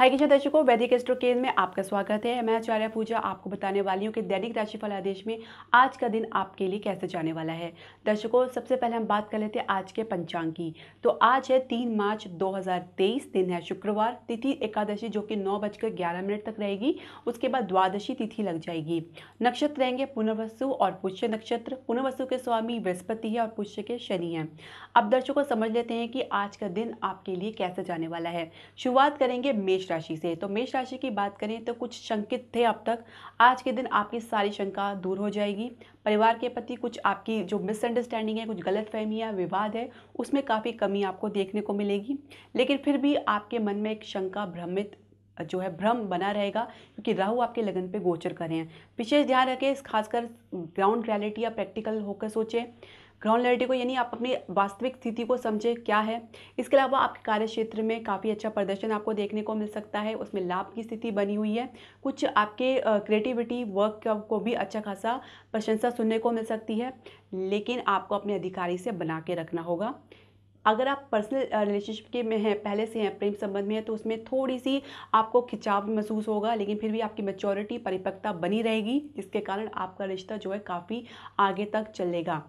हाय किशोर दर्शकों वैदिक एस्ट्रो केंद्र में आपका स्वागत है मैं आचार्य पूजा आपको बताने वाली हूँ कि दैनिक राशिफल आदेश में आज का दिन आपके लिए कैसे जाने वाला है दर्शकों सबसे पहले हम बात कर लेते हैं आज के पंचांग की तो आज है तीन मार्च 2023 दिन है शुक्रवार तिथि एकादशी जो कि नौ बजकर ग्यारह मिनट तक रहेगी उसके बाद द्वादशी तिथि लग जाएगी नक्षत्र रहेंगे पुनर्वसु और पुष्य नक्षत्र पुनर्वसु के स्वामी बृहस्पति है और पुष्य के शनि है अब दर्शकों समझ लेते हैं कि आज का दिन आपके लिए कैसे जाने वाला है शुरुआत करेंगे मेष राशि से तो मेष राशि की बात करें तो कुछ शंकित थे अब तक आज के दिन आपकी सारी शंका दूर हो जाएगी परिवार के प्रति कुछ आपकी जो मिसअंडरस्टैंडिंग है कुछ गलत फहमियाँ विवाद है उसमें काफ़ी कमी आपको देखने को मिलेगी लेकिन फिर भी आपके मन में एक शंका भ्रमित जो है भ्रम बना रहेगा क्योंकि राहु आपके लगन पे गोचर कर रहे हैं विशेष ध्यान रखें खासकर ग्राउंड रियलिटी या प्रैक्टिकल होकर सोचें ग्राउंड रियलिटी को यानी आप अपनी वास्तविक स्थिति को समझें क्या है इसके अलावा आपके कार्य क्षेत्र में काफ़ी अच्छा प्रदर्शन आपको देखने को मिल सकता है उसमें लाभ की स्थिति बनी हुई है कुछ आपके क्रिएटिविटी वर्क को भी अच्छा खासा प्रशंसा सुनने को मिल सकती है लेकिन आपको अपने अधिकारी से बना के रखना होगा अगर आप पर्सनल रिलेशनशिप के में हैं पहले से हैं प्रेम संबंध में हैं तो उसमें थोड़ी सी आपको खिंचाव महसूस होगा लेकिन फिर भी आपकी मेच्योरिटी परिपक्वता बनी रहेगी जिसके कारण आपका रिश्ता जो है काफ़ी आगे तक चलेगा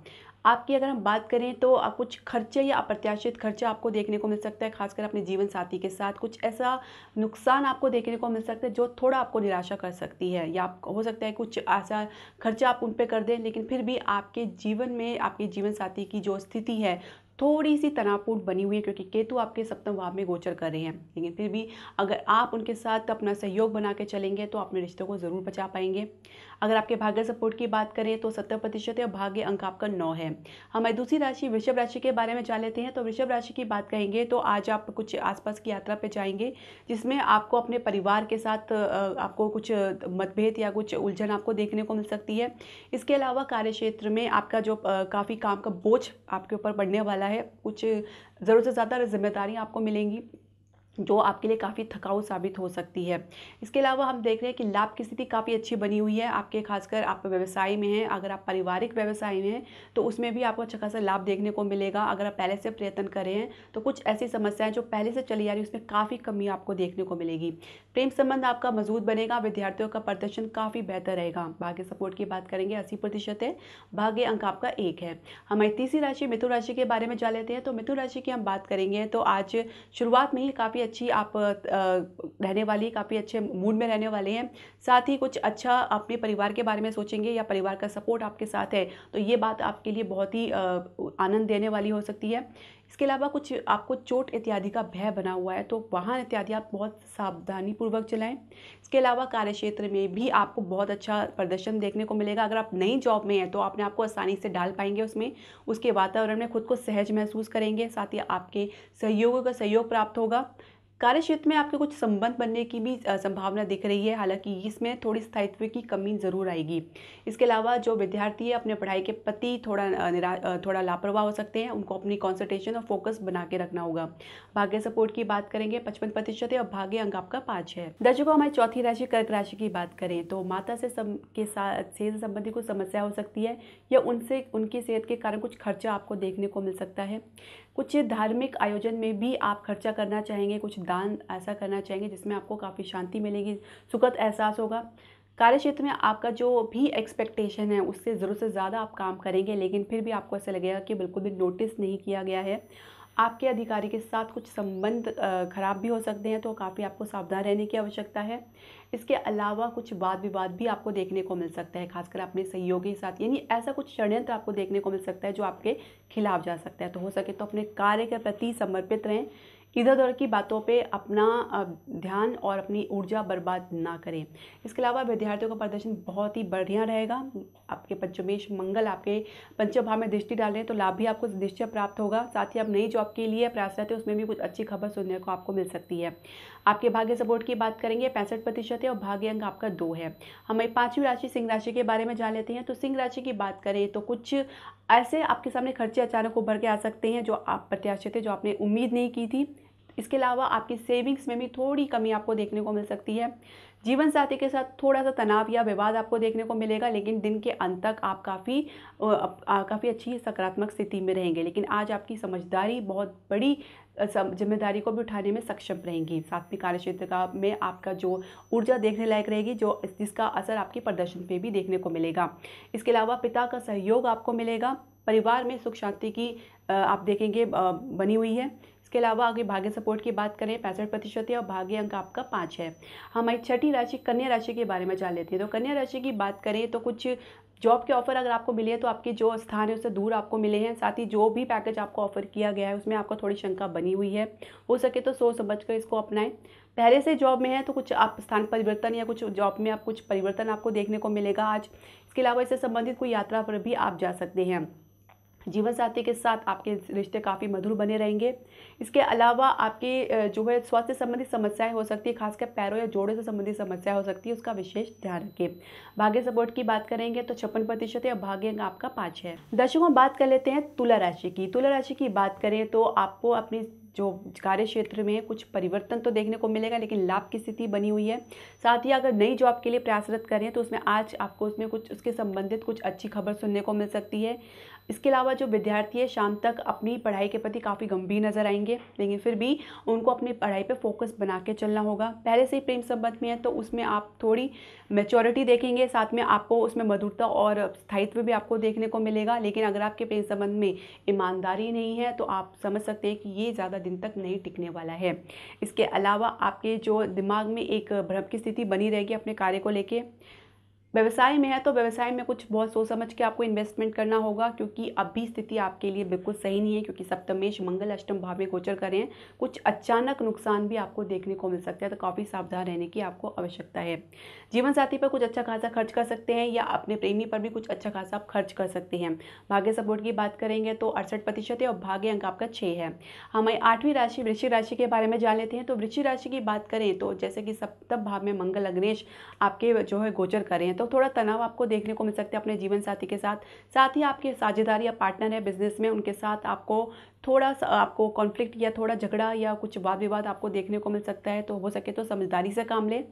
आपकी अगर हम बात करें तो आप कुछ खर्चे या अप्रत्याशित खर्चा आपको देखने को मिल सकता है खासकर अपने जीवन साथी के साथ कुछ ऐसा नुकसान आपको देखने को मिल सकता है जो थोड़ा आपको निराशा कर सकती है या आप हो सकता है कुछ ऐसा खर्चा आप उन पर कर दें लेकिन फिर भी आपके जीवन में आपके जीवन साथी की जो स्थिति है थोड़ी सी तनावपूर्ण बनी हुई है क्योंकि केतु आपके सप्तम भाव में गोचर कर रहे हैं लेकिन फिर भी अगर आप उनके साथ अपना सहयोग बना के चलेंगे तो अपने रिश्तों को ज़रूर बचा पाएंगे अगर आपके भाग्य सपोर्ट की बात करें तो सत्तर प्रतिशत है भाग्य अंक आपका नौ है हमारी दूसरी राशि वृषभ राशि के बारे में जान लेते हैं तो वृषभ राशि की बात करेंगे तो आज आप कुछ आसपास की यात्रा पर जाएंगे जिसमें आपको अपने परिवार के साथ आपको कुछ मतभेद या कुछ उलझन आपको देखने को मिल सकती है इसके अलावा कार्य क्षेत्र में आपका जो काफ़ी काम का बोझ आपके ऊपर पड़ने वाला है कुछ ज़रूरत से ज़्यादा जिम्मेदारियाँ आपको मिलेंगी जो आपके लिए काफ़ी थकाऊ साबित हो सकती है इसके अलावा हम देख रहे हैं कि लाभ की स्थिति काफ़ी अच्छी बनी हुई है आपके खासकर आप व्यवसाय में हैं अगर आप पारिवारिक व्यवसाय में हैं तो उसमें भी आपको अच्छा खासा लाभ देखने को मिलेगा अगर आप पहले से प्रयत्न करें हैं तो कुछ ऐसी समस्याएं जो पहले से चली आ रही उसमें काफ़ी कमी आपको देखने को मिलेगी प्रेम संबंध आपका मजबूत बनेगा विद्यार्थियों का प्रदर्शन काफ़ी बेहतर रहेगा भाग्य सपोर्ट की बात करेंगे अस्सी प्रतिशत है भाग्य अंक आपका एक है हमारी तीसरी राशि मिथुन राशि के बारे में जान लेते हैं तो मिथुन राशि की हम बात करेंगे तो आज शुरुआत में ही काफ़ी अच्छी आप रहने वाली काफ़ी अच्छे मूड में रहने वाले हैं साथ ही कुछ अच्छा अपने परिवार के बारे में सोचेंगे या परिवार का सपोर्ट आपके साथ है तो ये बात आपके लिए बहुत ही आनंद देने वाली हो सकती है इसके अलावा कुछ आपको चोट इत्यादि का भय बना हुआ है तो वाहन इत्यादि आप बहुत सावधानी पूर्वक चलाएं इसके अलावा कार्य क्षेत्र में भी आपको बहुत अच्छा प्रदर्शन देखने को मिलेगा अगर आप नई जॉब में हैं तो आपने आपको आसानी से डाल पाएंगे उसमें उसके वातावरण में खुद को सहज महसूस करेंगे साथ ही आपके सहयोगों का सहयोग प्राप्त होगा कार्य क्षेत्र में आपके कुछ संबंध बनने की भी संभावना दिख रही है हालांकि इसमें थोड़ी स्थायित्व की कमी ज़रूर आएगी इसके अलावा जो विद्यार्थी है अपने पढ़ाई के प्रति थोड़ा निरा थोड़ा लापरवाह हो सकते हैं उनको अपनी कॉन्सेंट्रेशन और फोकस बना के रखना होगा भाग्य सपोर्ट की बात करेंगे पचपन प्रतिशत है और भाग्य अंक आपका पाँच है दर्शकों हमारी चौथी राशि कर्क राशि की बात करें तो माता से सम, के साथ सेहत संबंधी कुछ समस्या हो सकती है या उनसे उनकी सेहत के कारण कुछ खर्चा आपको देखने को मिल सकता है कुछ धार्मिक आयोजन में भी आप खर्चा करना चाहेंगे कुछ दान ऐसा करना चाहेंगे जिसमें आपको काफ़ी शांति मिलेगी सुखद एहसास होगा कार्य क्षेत्र में आपका जो भी एक्सपेक्टेशन है उससे ज़रूरत से ज़्यादा आप काम करेंगे लेकिन फिर भी आपको ऐसा लगेगा कि बिल्कुल भी नोटिस नहीं किया गया है आपके अधिकारी के साथ कुछ संबंध खराब भी हो सकते हैं तो काफ़ी आपको सावधान रहने की आवश्यकता है इसके अलावा कुछ वाद विवाद भी आपको देखने को मिल सकता है खासकर अपने सहयोगी के साथ यानी ऐसा कुछ षड्यंत्र आपको देखने को मिल सकता है जो आपके खिलाफ जा सकता है तो हो सके तो अपने कार्य के प्रति समर्पित रहें इधर उधर की बातों पे अपना ध्यान और अपनी ऊर्जा बर्बाद ना करें इसके अलावा विद्यार्थियों का प्रदर्शन बहुत ही बढ़िया रहेगा आपके पंचमेश मंगल आपके पंचम भाव में दृष्टि डाल रहे हैं तो लाभ भी आपको निश्चय प्राप्त होगा साथ ही आप नई जॉब के लिए प्रयासरत है उसमें भी कुछ अच्छी खबर सुनने को आपको मिल सकती है आपके भाग्य सपोर्ट की बात करेंगे पैंसठ प्रतिशत है और भाग्य अंक आपका दो है हमारी पाँचवीं राशि सिंह राशि के बारे में जान लेते हैं तो सिंह राशि की बात करें तो कुछ ऐसे आपके सामने खर्चे अचानक उभर के आ सकते हैं जो आप प्रत्याशित थे जो आपने उम्मीद नहीं की थी इसके अलावा आपकी सेविंग्स में भी थोड़ी कमी आपको देखने को मिल सकती है जीवन साथी के साथ थोड़ा सा तनाव या विवाद आपको देखने को मिलेगा लेकिन दिन के अंत तक आप काफ़ी काफ़ी अच्छी सकारात्मक स्थिति में रहेंगे लेकिन आज आपकी समझदारी बहुत बड़ी जिम्मेदारी को भी उठाने में सक्षम रहेंगी साथ में कार्य क्षेत्र का में आपका जो ऊर्जा देखने लायक रहेगी जो जिसका असर आपके प्रदर्शन पर भी देखने को मिलेगा इसके अलावा पिता का सहयोग आपको मिलेगा परिवार में सुख शांति की आप देखेंगे बनी हुई है इसके अलावा अगर भाग्य सपोर्ट की बात करें पैंसठ प्रतिशत है और भाग्य अंक आपका पाँच है हमारी छठी राशि कन्या राशि के बारे में जान लेते हैं तो कन्या राशि की बात करें तो कुछ जॉब के ऑफ़र अगर आपको मिले हैं तो आपके जो स्थान है उससे दूर आपको मिले हैं साथ ही जो भी पैकेज आपको ऑफ़र किया गया है उसमें आपको थोड़ी शंका बनी हुई है हो सके तो सोच समझ कर इसको अपनाएं पहले से जॉब में है तो कुछ आप स्थान परिवर्तन या कुछ जॉब में आप कुछ परिवर्तन आपको देखने को मिलेगा आज इसके अलावा इससे संबंधित कोई यात्रा पर भी आप जा सकते हैं जीवन साथी के साथ आपके रिश्ते काफ़ी मधुर बने रहेंगे इसके अलावा आपकी जो है स्वास्थ्य संबंधी समस्याएं हो सकती है खासकर पैरों या जोड़ों से संबंधित समस्या हो सकती है उसका विशेष ध्यान रखें भाग्य सपोर्ट की बात करेंगे तो छप्पन प्रतिशत है भाग्य आपका पाँच है दर्शकों बात कर लेते हैं तुला राशि की तुला राशि की बात करें तो आपको अपनी जो कार्य क्षेत्र में कुछ परिवर्तन तो देखने को मिलेगा लेकिन लाभ की स्थिति बनी हुई है साथ ही अगर नई जॉब के लिए प्रयासरत करें तो उसमें आज आपको उसमें कुछ उसके संबंधित कुछ अच्छी खबर सुनने को मिल सकती है इसके अलावा जो विद्यार्थी है शाम तक अपनी पढ़ाई के प्रति काफ़ी गंभीर नज़र आएंगे लेकिन फिर भी उनको अपनी पढ़ाई पर फोकस बना के चलना होगा पहले से ही प्रेम संबंध में है तो उसमें आप थोड़ी मेचोरिटी देखेंगे साथ में आपको उसमें मधुरता और स्थायित्व भी आपको देखने को मिलेगा लेकिन अगर आपके प्रेम संबंध में ईमानदारी नहीं है तो आप समझ सकते हैं कि ये ज़्यादा दिन तक नहीं टिकने वाला है इसके अलावा आपके जो दिमाग में एक भ्रम की स्थिति बनी रहेगी अपने कार्य को लेकर व्यवसाय में है तो व्यवसाय में कुछ बहुत सोच समझ के आपको इन्वेस्टमेंट करना होगा क्योंकि अभी स्थिति आपके लिए बिल्कुल सही नहीं है क्योंकि सप्तमेश मंगल अष्टम भाव में गोचर कर रहे हैं कुछ अचानक नुकसान भी आपको देखने को मिल सकता है तो काफ़ी सावधान रहने की आपको आवश्यकता है जीवन साथी पर कुछ अच्छा खासा खर्च कर सकते हैं या अपने प्रेमी पर भी कुछ अच्छा खासा आप खर्च कर सकते हैं भाग्य सपोर्ट की बात करेंगे तो अड़सठ प्रतिशत है और भाग्य अंक आपका छः है हमारी आठवीं राशि वृश्चिक राशि के बारे में जान लेते हैं तो वृश्चिक राशि की बात करें तो जैसे कि सप्तम भाव में मंगल अग्नेश आपके जो है गोचर करें तो थोड़ा तनाव आपको देखने को मिल सकता है अपने जीवन साथी के साथ साथ ही आपके साझेदार या पार्टनर है बिजनेस में उनके साथ आपको थोड़ा सा आपको कॉन्फ्लिक्ट या थोड़ा झगड़ा या कुछ वाद विवाद आपको देखने को मिल सकता है तो हो सके तो समझदारी से काम लें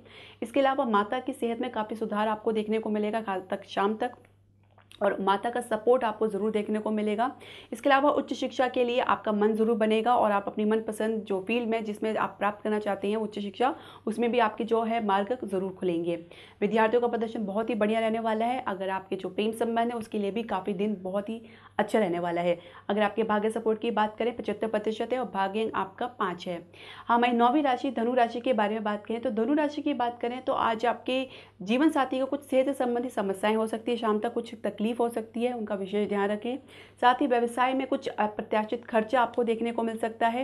इसके अलावा माता की सेहत में काफ़ी सुधार आपको देखने को मिलेगा तक शाम तक और माता का सपोर्ट आपको ज़रूर देखने को मिलेगा इसके अलावा उच्च शिक्षा के लिए आपका मन ज़रूर बनेगा और आप अपनी मनपसंद जो फील्ड में जिसमें आप प्राप्त करना चाहते हैं उच्च शिक्षा उसमें भी आपके जो है मार्ग ज़रूर खुलेंगे विद्यार्थियों का प्रदर्शन बहुत ही बढ़िया रहने वाला है अगर आपके जो प्रेम संबंध है उसके लिए भी काफ़ी दिन बहुत ही अच्छा रहने वाला है अगर आपके भाग्य सपोर्ट की बात करें पचहत्तर प्रतिशत है और भाग्य आपका पाँच है हाँ हमारी नौवीं राशि धनु राशि के बारे में बात करें तो धनु राशि की बात करें तो आज आपके जीवन साथी को कुछ सेहत संबंधी समस्याएं हो सकती है शाम तक कुछ तक तकलीफ़ हो सकती है उनका विशेष ध्यान रखें साथ ही व्यवसाय में कुछ अप्रत्याशित खर्चा आपको देखने को मिल सकता है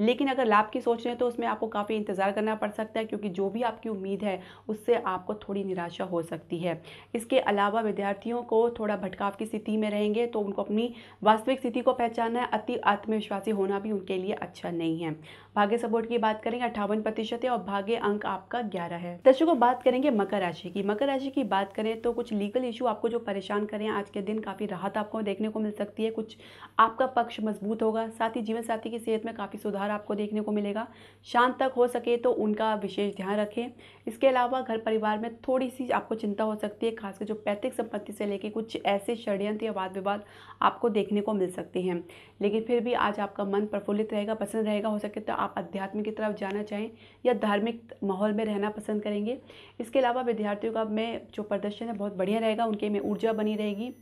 लेकिन अगर लाभ की सोच रहे हैं तो उसमें आपको काफ़ी इंतज़ार करना पड़ सकता है क्योंकि जो भी आपकी उम्मीद है उससे आपको थोड़ी निराशा हो सकती है इसके अलावा विद्यार्थियों को थोड़ा भटकाव की स्थिति में रहेंगे तो उनको अपनी वास्तविक स्थिति को पहचानना है अति आत्मविश्वासी होना भी उनके लिए अच्छा नहीं है भाग्य सपोर्ट की बात करेंगे अट्ठावन प्रतिशत है और भाग्य अंक आपका ग्यारह है दर्शकों बात करेंगे मकर राशि की मकर राशि की बात करें तो कुछ लीगल इशू आपको जो परेशान करें आज के दिन काफ़ी राहत आपको देखने को मिल सकती है कुछ आपका पक्ष मजबूत होगा साथ ही जीवन साथी की सेहत में काफ़ी सुधार आपको देखने को मिलेगा शाम तक हो सके तो उनका विशेष ध्यान रखें इसके अलावा घर परिवार में थोड़ी सी आपको चिंता हो सकती है खासकर जो पैतृक संपत्ति से लेकर कुछ ऐसे षड्यंत्र या वाद विवाद आपको देखने को मिल सकते हैं लेकिन फिर भी आज आपका मन प्रफुल्लित रहेगा पसंद रहेगा हो सके तो आप अध्यात्म की तरफ जाना चाहें या धार्मिक माहौल में रहना पसंद करेंगे इसके अलावा विद्यार्थियों का में जो प्रदर्शन है बहुत बढ़िया रहेगा उनके में ऊर्जा बनी रहेगी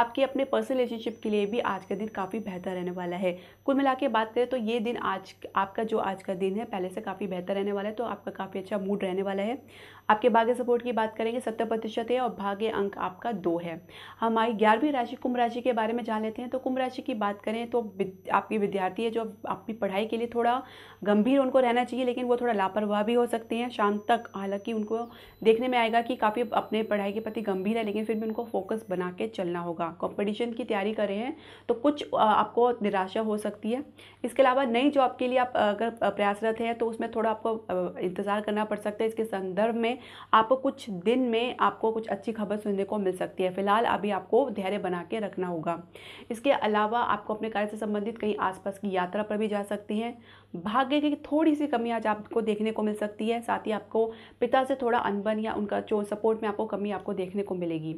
आपके अपने पर्सनल रिलेशनशिप के लिए भी आज का दिन काफ़ी बेहतर रहने वाला है कुल मिला के बात करें तो ये दिन आज आपका जो आज का दिन है पहले से काफ़ी बेहतर रहने वाला है तो आपका काफ़ी अच्छा मूड रहने वाला है आपके भाग्य सपोर्ट की बात करेंगे सत्तर प्रतिशत है और भाग्य अंक आपका दो है हमारी ग्यारहवीं राशि कुंभ राशि के बारे में जान लेते हैं तो कुंभ राशि की बात करें तो आपके विद्यार्थी है जो आपकी पढ़ाई के लिए थोड़ा गंभीर उनको रहना चाहिए लेकिन वो थोड़ा लापरवाह भी हो सकते हैं शाम तक हालांकि उनको देखने में आएगा कि काफ़ी अपने पढ़ाई के प्रति गंभीर है लेकिन फिर भी उनको फोकस बना के चलना होगा कॉम्पिटिशन की तैयारी कर रहे हैं तो कुछ आपको निराशा हो सकती है इसके अलावा नई जॉब के लिए आप अगर प्रयासरत हैं तो उसमें थोड़ा आपको इंतज़ार करना पड़ सकता है इसके संदर्भ में आपको कुछ दिन में आपको कुछ अच्छी खबर सुनने को मिल सकती है फिलहाल अभी आपको धैर्य बना के रखना होगा इसके अलावा आपको अपने कार्य से संबंधित कहीं आसपास की यात्रा पर भी जा सकते हैं भाग भाग्य की थोड़ी सी कमी आज आपको देखने को मिल सकती है साथ ही आपको पिता से थोड़ा अनबन या उनका जो सपोर्ट में आपको कमी आपको देखने को मिलेगी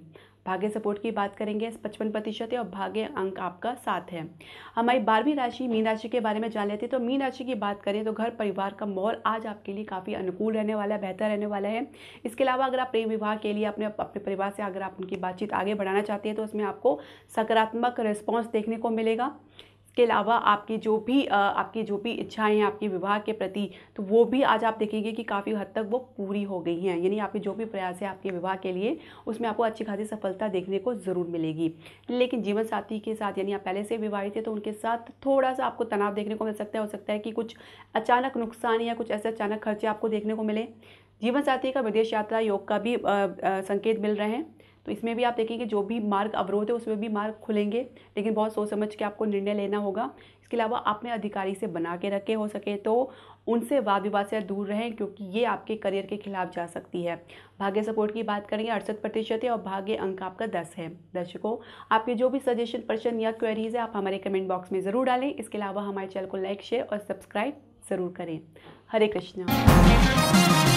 भाग्य सपोर्ट की बात करेंगे पचपन प्रतिशत है और भाग्य अंक आपका साथ है हमारी बारहवीं राशि मीन राशि के बारे में जान लेते हैं तो मीन राशि की बात करें तो घर परिवार का माहौल आज आपके लिए काफ़ी अनुकूल रहने वाला है बेहतर रहने वाला है इसके अलावा अगर आप प्रेम विवाह के लिए अपने अपने परिवार से अगर आप उनकी बातचीत आगे बढ़ाना चाहते हैं तो उसमें आपको सकारात्मक रिस्पॉन्स देखने को मिलेगा के अलावा आपकी जो भी आपकी जो भी इच्छाएं हैं आपके विवाह के प्रति तो वो भी आज आप देखेंगे कि काफ़ी हद तक वो पूरी हो गई हैं यानी आपके जो भी प्रयास है आपके विवाह के लिए उसमें आपको अच्छी खासी सफलता देखने को ज़रूर मिलेगी लेकिन जीवन साथी के साथ यानी आप पहले से विवाहित थे तो उनके साथ थोड़ा सा आपको तनाव देखने को मिल सकता है हो सकता है कि कुछ अचानक नुकसान या कुछ ऐसे अचानक खर्चे आपको देखने को मिले जीवन साथी का विदेश यात्रा योग का भी संकेत मिल रहे हैं तो इसमें भी आप देखेंगे जो भी मार्ग अवरोध है उसमें भी मार्ग खुलेंगे लेकिन बहुत सोच समझ के आपको निर्णय लेना होगा इसके अलावा आपने अधिकारी से बना के रखे हो सके तो उनसे वाद विवाद से दूर रहें क्योंकि ये आपके करियर के खिलाफ जा सकती है भाग्य सपोर्ट की बात करेंगे अड़सठ प्रतिशत है और भाग्य अंक आपका दस है दर्शकों आपके जो भी सजेशन प्रश्न या क्वेरीज है आप हमारे कमेंट बॉक्स में ज़रूर डालें इसके अलावा हमारे चैनल को लाइक शेयर और सब्सक्राइब ज़रूर करें हरे कृष्णा